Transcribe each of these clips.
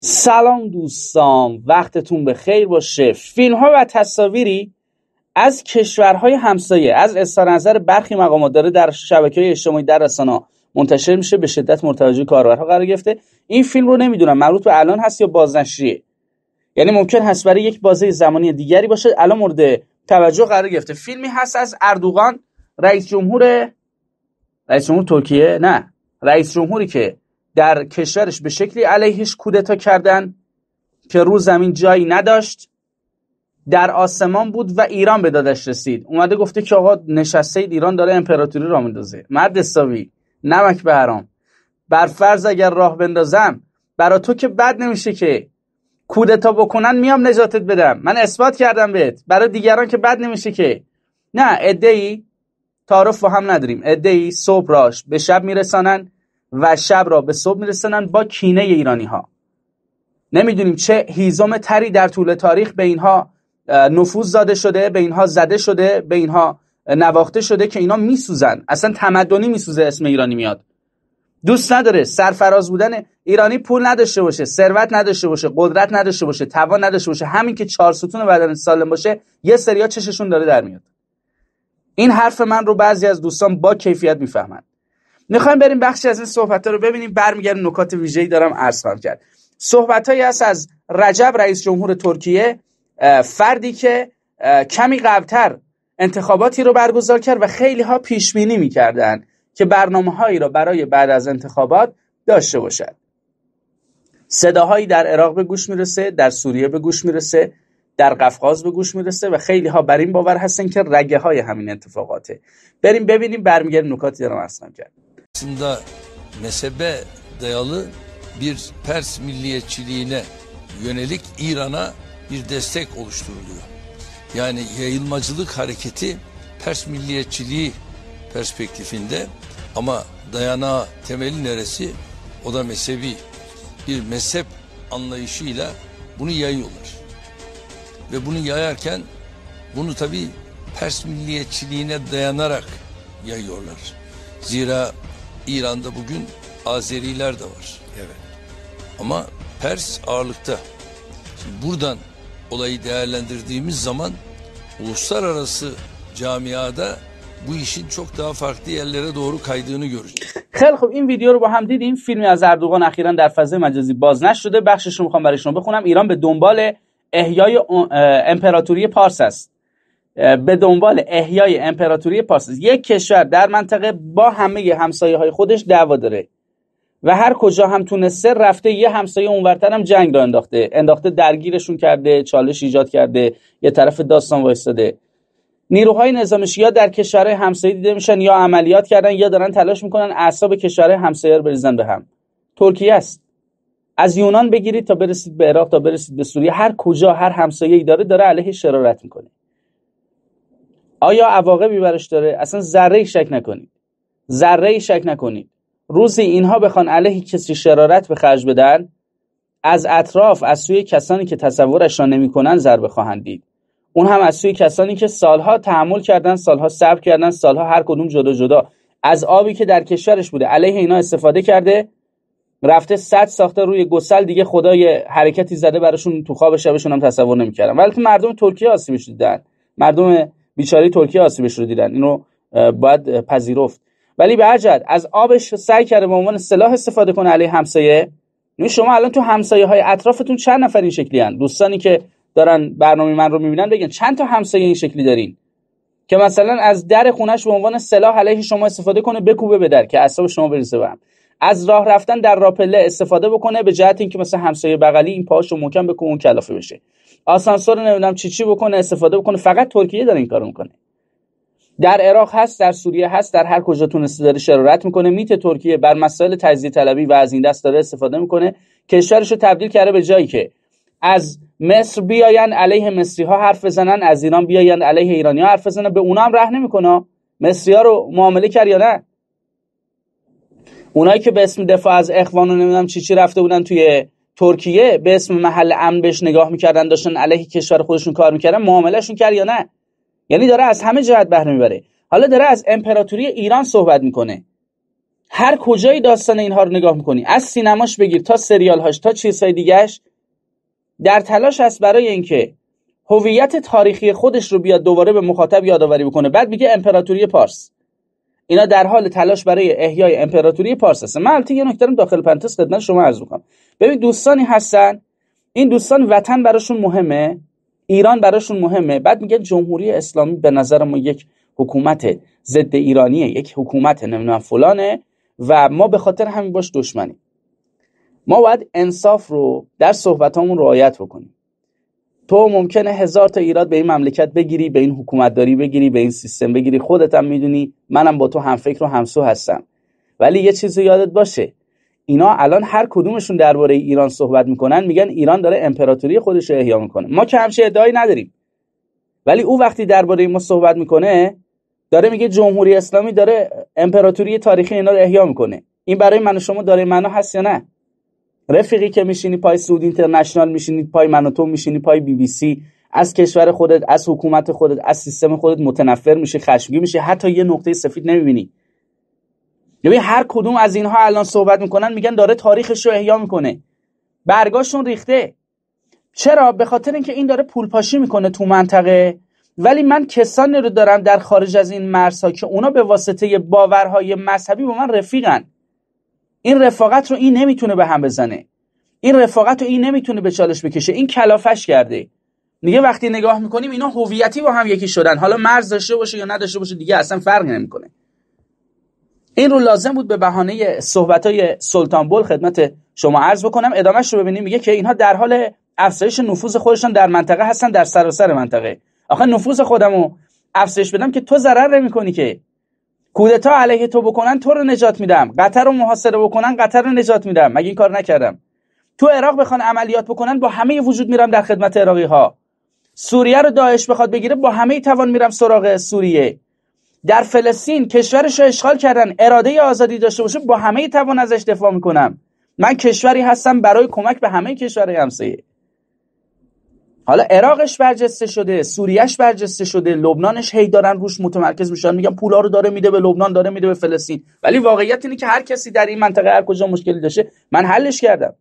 سلام دوستان وقتتون به خیر باشه فیلم ها و تصاویری از کشورهای همسایه از اظهار نظر برخی مقامات داره در شبکه های اجتماعی در رسانه منتشر میشه به شدت مرتوجه کاربرها قرار گرفته این فیلم رو نمیدونم مربوط به الان هست یا بازنشریه یعنی ممکن هست برای یک بازه زمانی دیگری باشه الان مورد توجه قرار گرفته فیلمی هست از اردوغان رئیس جمهور رئیس جمهور ترکیه نه رئیس جمهوری که در کشورش به شکلی علیهش کودتا کردن که رو زمین جایی نداشت در آسمان بود و ایران به دادش رسید اومده گفته که آقا نشسته ایران داره امپراتوری را میندازه مرد حسابی نمک به هرام بر فرض اگر راه بندازم برا تو که بد نمیشه که کودتا بکنن میام نجاتت بدم من اثبات کردم بهت برای دیگران که بد نمیشه که نه ادعی تعارف با هم نداریم ادعی صبح راش به شب میرسانن و شب را به صبح میرسنن با کینه ایرانی ها نمیدونیم چه هیزم تری در طول تاریخ به اینها نفوذ داده شده به اینها زده شده به اینها نواخته شده که اینا میسوزن اصلا تمدنی میسوزه اسم ایرانی میاد دوست نداره سرفراز بودن ایرانی پول نداشته باشه ثروت نداشته باشه قدرت نداشته باشه توان نداشته باشه همین که چهار ستون بدن سالم باشه یه سریا چششون داره در میاد این حرف من رو بعضی از دوستان با کیفیت میفهمند میخوایم بریم بخشی از این صحبت ها رو ببینیم برمیگردم نکات ویژه‌ای دارم عرض خواهم کرد صحبت هست از رجب رئیس جمهور ترکیه فردی که کمی قبلتر انتخاباتی رو برگزار کرد و خیلی ها پیش بینی میکردن که برنامه هایی را برای بعد از انتخابات داشته باشد صداهایی در عراق به گوش میرسه در سوریه به گوش میرسه در قفقاز به گوش میرسه و خیلی ها بر این باور هستن که رگه های همین اتفاقاته بریم ببینیم برمیگردیم نکاتی دارم اصلا کرد Aslında mezhebe dayalı bir Pers milliyetçiliğine yönelik İran'a bir destek oluşturuluyor. Yani yayılmacılık hareketi Pers milliyetçiliği perspektifinde ama dayanağı temeli neresi? O da mezhebi. Bir mezhep anlayışıyla bunu yayıyorlar. Ve bunu yayarken bunu tabi Pers milliyetçiliğine dayanarak yayıyorlar. Zira İran'da bugün Azeriler de var. Evet. Ama Pers ağırlıkta. Şimdi buradan olayı değerlendirdiğimiz zaman uluslararası camiada bu işin çok daha farklı yerlere doğru kaydığını göreceğiz. خیلی خب این ویدیو رو با هم دیدیم فیلمی از اردوغان اخیرا در فضای مجازی باز نشده بخشش رو میخوام برای شما بخونم ایران به دنبال احیای امپراتوری پارس است به دنبال احیای امپراتوری پارس یک کشور در منطقه با همه همسایه های خودش دعوا داره و هر کجا هم تونسته رفته یه همسایه اونورتر هم جنگ را انداخته انداخته درگیرشون کرده چالش ایجاد کرده یه طرف داستان وایستاده نیروهای نظامش یا در کشورهای همسایه دیده میشن یا عملیات کردن یا دارن تلاش میکنن اعصاب کشورهای همسایه رو بریزن به هم ترکیه است از یونان بگیرید تا برسید به عراق تا برسید به سوریه هر کجا هر همسایه‌ای داره داره علیه شرارت میکنه آیا عواقبی برش داره اصلا ذره شک نکنید ذره شک نکنید روزی اینها بخوان علیه کسی شرارت به خرج بدن از اطراف از سوی کسانی که تصورش را نمیکنن ضربه خواهند دید اون هم از سوی کسانی که سالها تحمل کردن سالها صبر کردن سالها هر کدوم جدا جدا از آبی که در کشورش بوده علیه اینا استفاده کرده رفته صد ساخته روی گسل دیگه خدای حرکتی زده براشون تو خواب شبشون هم تصور نمیکردن ولی مردم ترکیه آسیبش دیدن مردم بیچاره ترکیه آسیبش رو دیدن اینو باید پذیرفت ولی به عجد از آبش سعی کرده به عنوان سلاح استفاده کنه علی همسایه یعنی شما الان تو همسایه های اطرافتون چند نفر این شکلی هن؟ دوستانی که دارن برنامه من رو میبینن بگن چند تا همسایه این شکلی دارین که مثلا از در خونش به عنوان سلاح علیه شما استفاده کنه بکوبه به در که اعصاب شما بریزه به از راه رفتن در راپله استفاده بکنه به جهت اینکه مثلا همسایه بغلی این پاهاشو محکم بکنه اون کلافه بشه آسانسور نمیدونم چی چی بکنه استفاده بکنه فقط ترکیه داره این کارو میکنه در عراق هست در سوریه هست در هر کجا تونسته داره شرارت میکنه میت ترکیه بر مسائل تجزیه طلبی و از این دست داره استفاده میکنه کشورش رو تبدیل کرده به جایی که از مصر بیاین علیه مصری ها حرف بزنن از ایران بیاین علیه ایرانی ها حرف بزنن به اونا هم ره نمیکنه مصری ها رو معامله کرد یا نه اونایی که به اسم دفاع از اخوان و نمیدونم چی چی رفته بودن توی ترکیه به اسم محل امن بهش نگاه میکردن داشتن علیه کشور خودشون کار میکردن معاملهشون کرد یا نه یعنی داره از همه جهت بهره میبره حالا داره از امپراتوری ایران صحبت میکنه هر کجای داستان اینها رو نگاه میکنی از سینماش بگیر تا سریال هاش تا چیزهای دیگهش در تلاش است برای اینکه هویت تاریخی خودش رو بیاد دوباره به مخاطب یادآوری بکنه بعد میگه امپراتوری پارس اینا در حال تلاش برای احیای امپراتوری پارس هستن من البته یه نکته داخل پنتس خدمت شما عرض میکنم ببین دوستانی هستن این دوستان وطن براشون مهمه ایران براشون مهمه بعد میگن جمهوری اسلامی به نظر ما یک حکومت ضد ایرانیه یک حکومت نمیدونم فلانه و ما به خاطر همین باش دشمنیم ما باید انصاف رو در صحبتامون رعایت بکنیم تو ممکنه هزار تا ایراد به این مملکت بگیری به این داری بگیری به این سیستم بگیری خودت هم میدونی منم با تو هم فکر و همسو هستم ولی یه چیزی یادت باشه اینا الان هر کدومشون درباره ایران صحبت میکنن میگن ایران داره امپراتوری خودش رو احیا میکنه ما که همچه ادعایی نداریم ولی او وقتی درباره ما صحبت میکنه داره میگه جمهوری اسلامی داره امپراتوری تاریخی اینا رو احیا میکنه این برای من و شما داره معنا هست یا نه رفیقی که میشینی پای سود اینترنشنال میشینی پای من میشینی پای بی بی سی از کشور خودت از حکومت خودت از سیستم خودت متنفر میشه خشمگین میشه حتی یه نقطه سفید نمیبینی ببین یعنی هر کدوم از اینها الان صحبت میکنن میگن داره تاریخش رو احیا میکنه برگاشون ریخته چرا به خاطر اینکه این داره پولپاشی میکنه تو منطقه ولی من کسانی رو دارم در خارج از این مرزها که اونا به واسطه باورهای مذهبی با من رفیقن این رفاقت رو این نمیتونه به هم بزنه این رفاقت رو این نمیتونه به چالش بکشه این کلافش کرده میگه وقتی نگاه میکنیم اینا هویتی با هم یکی شدن حالا مرز داشته باشه یا نداشته باشه دیگه اصلا فرقی نمیکنه این رو لازم بود به بهانه صحبت های سلطان خدمت شما عرض بکنم ادامهش رو ببینیم میگه که اینها در حال افزایش نفوذ خودشان در منطقه هستن در سراسر منطقه آخه نفوذ خودمو افزایش بدم که تو ضرر نمیکنی که کودتا علیه تو بکنن تو رو نجات میدم قطر رو محاصره بکنن قطر رو نجات میدم مگه این کار نکردم تو عراق بخوان عملیات بکنن با همه وجود میرم در خدمت عراقی ها سوریه رو داعش بخواد بگیره با همه توان میرم سراغ سوریه در فلسطین کشورش رو اشغال کردن اراده آزادی داشته باشه با همه توان ازش دفاع میکنم من کشوری هستم برای کمک به همه کشورهای همسایه حالا عراقش برجسته شده سوریهش برجسته شده لبنانش هی دارن روش متمرکز میشن میگن پولا رو داره میده به لبنان داره میده به فلسطین ولی واقعیت اینه که هر کسی در این منطقه هر کجا مشکلی داشته من حلش کردم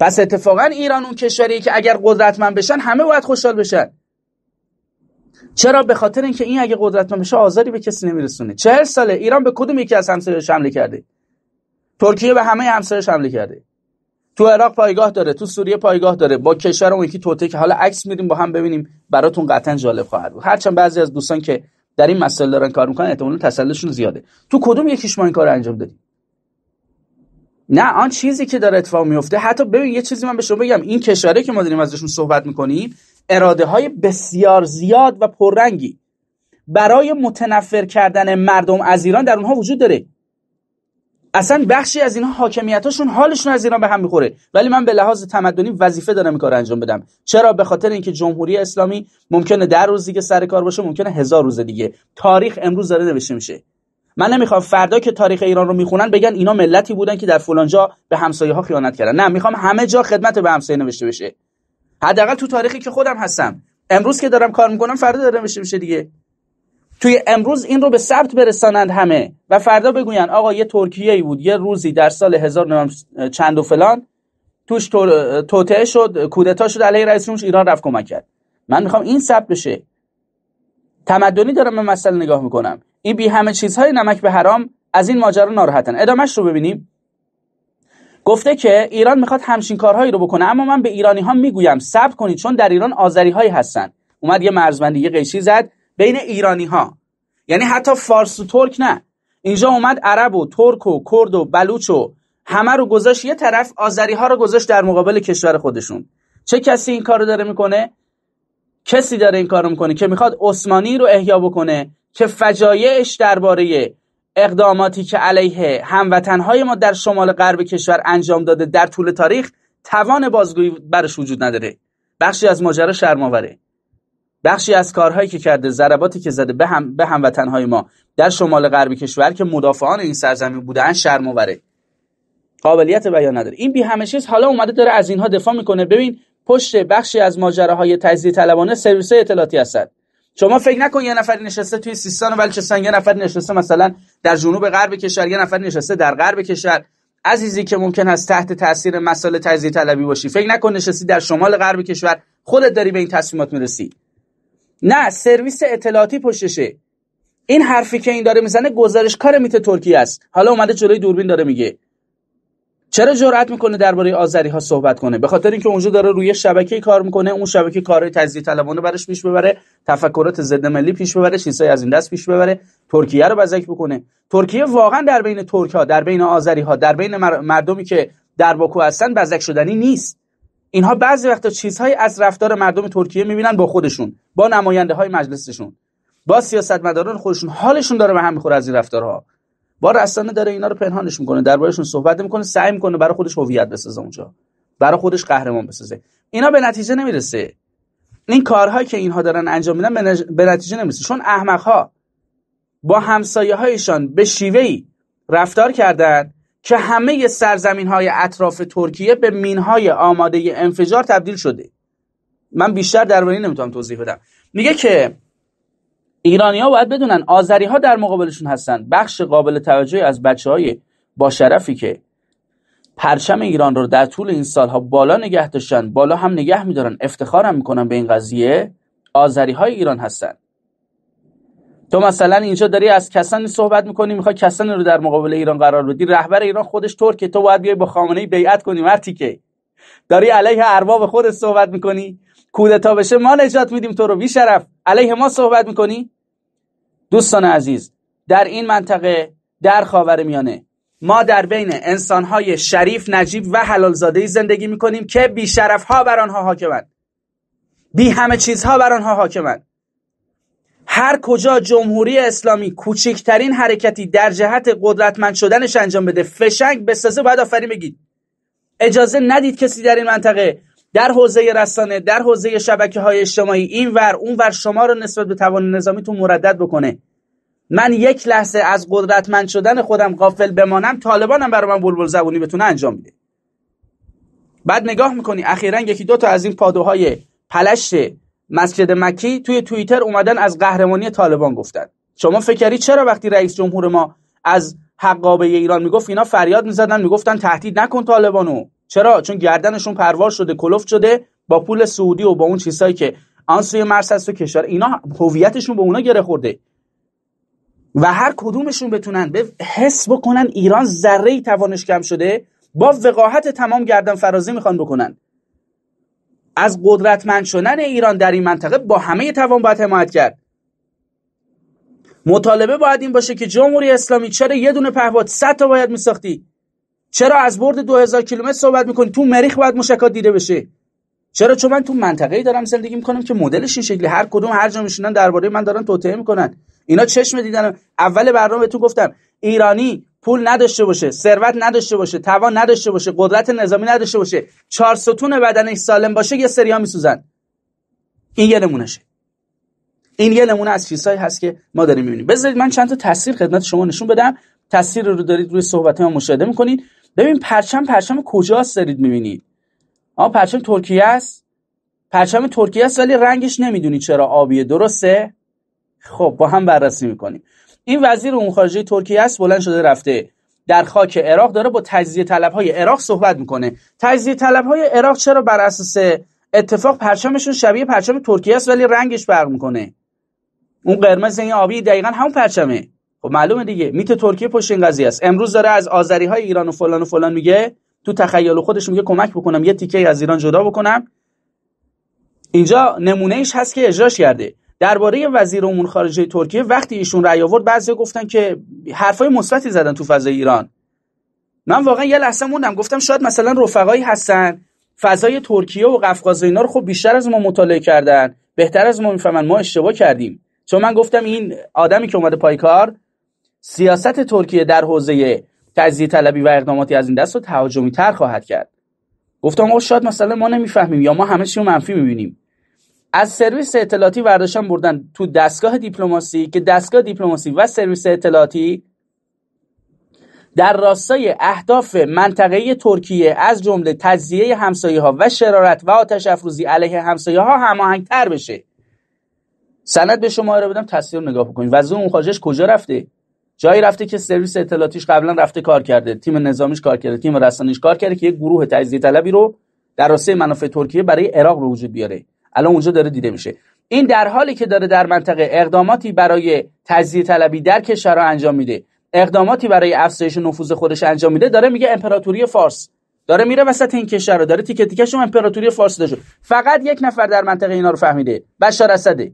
پس اتفاقا ایران اون کشوری که اگر قدرتمند بشن همه باید خوشحال بشن چرا به خاطر اینکه این اگه قدرتمند بشه آزاری به کسی نمیرسونه چهل ساله ایران به کدوم یکی از همسایه‌اش حمله کرده ترکیه به همه همسایه‌اش حمله کرده تو عراق پایگاه داره تو سوریه پایگاه داره با کشور اون یکی توته که حالا عکس میدیم با هم ببینیم براتون قطعا جالب خواهد بود هرچند بعضی از دوستان که در این مسائل دارن کار میکنن احتمال تسلشون زیاده تو کدوم یکیش ما این کار انجام دادیم نه آن چیزی که داره اتفاق میفته حتی ببین یه چیزی من به شما بگم این کشوره که ما داریم ازشون صحبت میکنیم اراده های بسیار زیاد و پررنگی برای متنفر کردن مردم از ایران در اونها وجود داره اصلا بخشی از اینها حاکمیتاشون حالشون از ایران به هم میخوره ولی من به لحاظ تمدنی وظیفه دارم این کار انجام بدم چرا به خاطر اینکه جمهوری اسلامی ممکنه در روز دیگه سر کار باشه ممکنه هزار روز دیگه تاریخ امروز داره نوشته میشه من نمیخوام فردا که تاریخ ایران رو میخونن بگن اینا ملتی بودن که در فلانجا به همسایه ها خیانت کردن نه میخوام همه جا خدمت به همسایه نوشته بشه حداقل تو تاریخی که خودم هستم امروز که دارم کار میکنم فردا داره نوشته میشه دیگه توی امروز این رو به ثبت برسانند همه و فردا بگویند آقا یه ترکیه ای بود یه روزی در سال هزار چند و فلان توش توطعه شد کودتا شد علیه رئیس ایران رفت کمک کرد من میخوام این ثبت بشه تمدنی دارم به مسئله نگاه میکنم این بی همه چیزهای نمک به حرام از این ماجرا ناراحتن ادامش رو ببینیم گفته که ایران میخواد همچین کارهایی رو بکنه اما من به ایرانی ها میگویم صبر کنید چون در ایران آذری هستن اومد یه مرزبندی یه زد بین ایرانی ها یعنی حتی فارس و ترک نه اینجا اومد عرب و ترک و کرد و بلوچ و همه رو گذاشت یه طرف آذری ها رو گذاشت در مقابل کشور خودشون چه کسی این کارو داره میکنه کسی داره این کارو میکنه که میخواد عثمانی رو احیا بکنه که فجایعش درباره اقداماتی که علیه هموطنهای ما در شمال غرب کشور انجام داده در طول تاریخ توان بازگویی برش وجود نداره بخشی از ماجرا شرم‌آوره بخشی از کارهایی که کرده ضرباتی که زده به هم به هموطنهای ما در شمال غربی کشور که مدافعان این سرزمین بودن شرم آوره قابلیت بیان نداره این بی همه چیز حالا اومده داره از اینها دفاع میکنه ببین پشت بخشی از ماجراهای تجزیه طلبانه سرویس اطلاعاتی هستند شما فکر نکن یه نفر نشسته توی سیستان و بلوچستان یه نفر نشسته مثلا در جنوب غرب کشور یه نفر نشسته در غرب کشور عزیزی که ممکن است تحت تاثیر مسائل تجزیه طلبی باشی فکر نکن نشستی در شمال غرب کشور خودت داری به این تصمیمات میرسی نه سرویس اطلاعاتی پشتشه این حرفی که این داره میزنه کار میته ترکیه است حالا اومده جلوی دوربین داره میگه چرا جرأت میکنه درباره آذری ها صحبت کنه به خاطر اینکه اونجا داره روی شبکه کار میکنه اون شبکه کارهای تجزیه طلبانه برش پیش ببره تفکرات ضد ملی پیش ببره چیزهای از این دست پیش ببره ترکیه رو بزک بکنه ترکیه واقعا در بین ترک ها در بین آذری ها در بین مردمی که در باکو هستن بزک شدنی نیست اینها بعضی وقتا چیزهایی از رفتار مردم ترکیه میبینن با خودشون با نماینده های مجلسشون با سیاستمداران خودشون حالشون داره به هم میخوره از این رفتارها با رسانه داره اینا رو پنهانش میکنه دربارشون صحبت میکنه سعی میکنه برای خودش هویت بسازه اونجا برای خودش قهرمان بسازه اینا به نتیجه نمیرسه این کارهایی که اینها دارن انجام میدن به نتیجه نمیرسه چون احمقها با همسایه هایشان به شیوهی رفتار کردند. که همه سرزمین های اطراف ترکیه به مین های آماده انفجار تبدیل شده من بیشتر در درباره نمیتونم توضیح بدم میگه که ایرانی ها باید بدونن آذری ها در مقابلشون هستن بخش قابل توجهی از بچه های با شرفی که پرچم ایران رو در طول این سالها بالا نگه داشتن بالا هم نگه میدارن افتخارم میکنن به این قضیه آذری های ایران هستن تو مثلا اینجا داری از کسانی صحبت میکنی میخوای کسانی رو در مقابل ایران قرار بدی رهبر ایران خودش ترکه تو باید بیای با خامنه بیعت کنی که داری علیه ارباب خودت صحبت میکنی کودتا بشه ما نجات میدیم تو رو بی شرف علیه ما صحبت میکنی دوستان عزیز در این منطقه در خاور میانه ما در بین انسانهای شریف نجیب و حلالزاده زندگی میکنیم که بی شرف ها بر آنها حاکمند بی همه چیزها بر آنها حاکمند هر کجا جمهوری اسلامی کوچکترین حرکتی در جهت قدرتمند شدنش انجام بده فشنگ بسازه باید آفرین بگید اجازه ندید کسی در این منطقه در حوزه رسانه در حوزه شبکه های اجتماعی این ور اون ور شما رو نسبت به توان نظامیتون مردد بکنه من یک لحظه از قدرتمند شدن خودم قافل بمانم طالبانم برای من بلبل زبونی بتونه انجام میده بعد نگاه میکنی اخیرا یکی دو تا از این پادوهای پلشت مسجد مکی توی توییتر اومدن از قهرمانی طالبان گفتن شما فکری چرا وقتی رئیس جمهور ما از حقابه ایران میگفت اینا فریاد میزدن میگفتن تهدید نکن طالبانو چرا چون گردنشون پروار شده کلف شده با پول سعودی و با اون چیزهایی که آن سوی مرز هست و کشور اینا هویتشون به اونا گره خورده و هر کدومشون بتونن به حس بکنن ایران ذره ای توانش کم شده با وقاحت تمام گردن فرازی میخوان بکنن از قدرتمند شدن ایران در این منطقه با همه توان باید حمایت کرد مطالبه باید این باشه که جمهوری اسلامی چرا یه دونه پهباد 100 تا باید میساختی چرا از برد 2000 کیلومتر صحبت میکنی تو مریخ باید مشکات دیده بشه چرا چون من تو منطقه ای دارم زندگی میکنم که مدلش این شکلی هر کدوم هر جا میشینن درباره من دارن توتعه میکنن اینا چشم دیدن اول برنامه تو گفتم ایرانی پول نداشته باشه ثروت نداشته باشه توان نداشته باشه قدرت نظامی نداشته باشه چهار ستون بدنش سالم باشه یه سریا میسوزن این یه نمونهشه این یه نمونه از چیزایی هست که ما داریم میبینیم بذارید من چند تا تصویر خدمت شما نشون بدم تاثیر رو دارید روی صحبت ما مشاهده میکنید ببین پرچم پرچم کجاست دارید میبینید آ پرچم ترکیه است پرچم ترکیه است ولی رنگش نمیدونی چرا آبیه درسته خب با هم بررسی میکنیم این وزیر اون خارجه ترکیه است بلند شده رفته در خاک عراق داره با تجزیه طلب های عراق صحبت میکنه تجزیه های عراق چرا بر اساس اتفاق پرچمشون شبیه پرچم ترکیه است ولی رنگش فرق میکنه اون قرمز این آبی دقیقا همون پرچمه خب معلومه دیگه میت ترکیه پشت این قضیه است امروز داره از آذری های ایران و فلان و فلان میگه تو تخیل خودش میگه کمک بکنم یه تیکه از ایران جدا بکنم اینجا نمونه ایش هست که اجراش کرده درباره وزیر امور خارجه ترکیه وقتی ایشون رأی آورد بعضی گفتن که حرفای مثبتی زدن تو فضای ایران من واقعا یه لحظه موندم گفتم شاید مثلا رفقایی هستن فضای ترکیه و قفقاز اینا رو خب بیشتر از ما مطالعه کردن بهتر از ما میفهمن ما اشتباه کردیم چون من گفتم این آدمی که اومده پای کار سیاست ترکیه در حوزه تجزیه طلبی و اقداماتی از این دست رو تهاجمی تر خواهد کرد گفتم او شاید مثلا ما نمیفهمیم یا ما همه چی رو منفی میبینیم از سرویس اطلاعاتی ورداشتن بردن تو دستگاه دیپلماسی که دستگاه دیپلماسی و سرویس اطلاعاتی در راستای اهداف منطقه ترکیه از جمله تجزیه همسایه ها و شرارت و آتش افروزی علیه همسایه ها تر بشه سند به شما رو بدم تصویر نگاه بکنید وضع اون خارجش کجا رفته جایی رفته که سرویس اطلاعاتیش قبلا رفته کار کرده تیم نظامیش کار کرده تیم رسانیش کار کرده که یک گروه تجزیه طلبی رو در راستای منافع ترکیه برای عراق به وجود بیاره الان اونجا داره دیده میشه این در حالی که داره در منطقه اقداماتی برای تجزیه طلبی در کشورها انجام میده اقداماتی برای افزایش نفوذ خودش انجام میده داره میگه امپراتوری فارس داره میره وسط این کشور رو داره تیکه تیکش امپراتوری فارس داشت فقط یک نفر در منطقه اینا رو فهمیده بشار اسده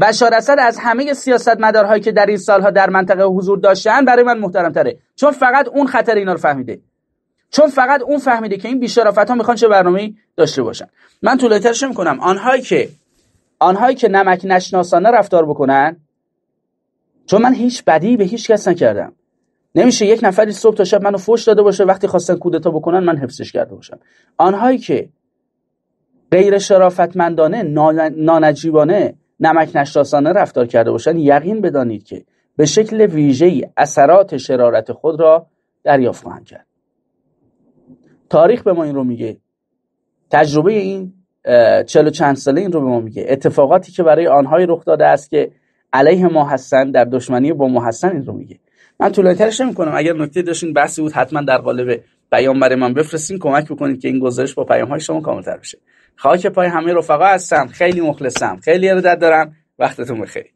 بشار اسد از همه سیاستمدارهایی که در این سالها در منطقه حضور داشتن برای من محترم تره چون فقط اون خطر اینا رو فهمیده چون فقط اون فهمیده که این بیشرافت ها میخوان چه برنامه‌ای داشته باشن من طولانی ترش میکنم آنهایی که آنهایی که نمک نشناسانه رفتار بکنن چون من هیچ بدی به هیچ کس نکردم نمیشه یک نفری صبح تا شب منو فوش داده باشه وقتی خواستن کودتا بکنن من حفظش کرده باشم آنهایی که غیر شرافتمندانه نانجیبانه نمک نشناسانه رفتار کرده باشن یقین بدانید که به شکل ویژه‌ای اثرات شرارت خود را دریافت خواهند کرد تاریخ به ما این رو میگه تجربه این چل و چند ساله این رو به ما میگه اتفاقاتی که برای آنهای رخ داده است که علیه ما هستن در دشمنی با ما هستن این رو میگه من طولانی ترش نمی کنم اگر نکته داشتین بحثی بود حتما در قالب بیان برای من بفرستین کمک بکنید که این گزارش با پیام های شما کاملتر بشه خاک پای همه رفقا هستم خیلی مخلصم خیلی ارادت دارم وقتتون بخیر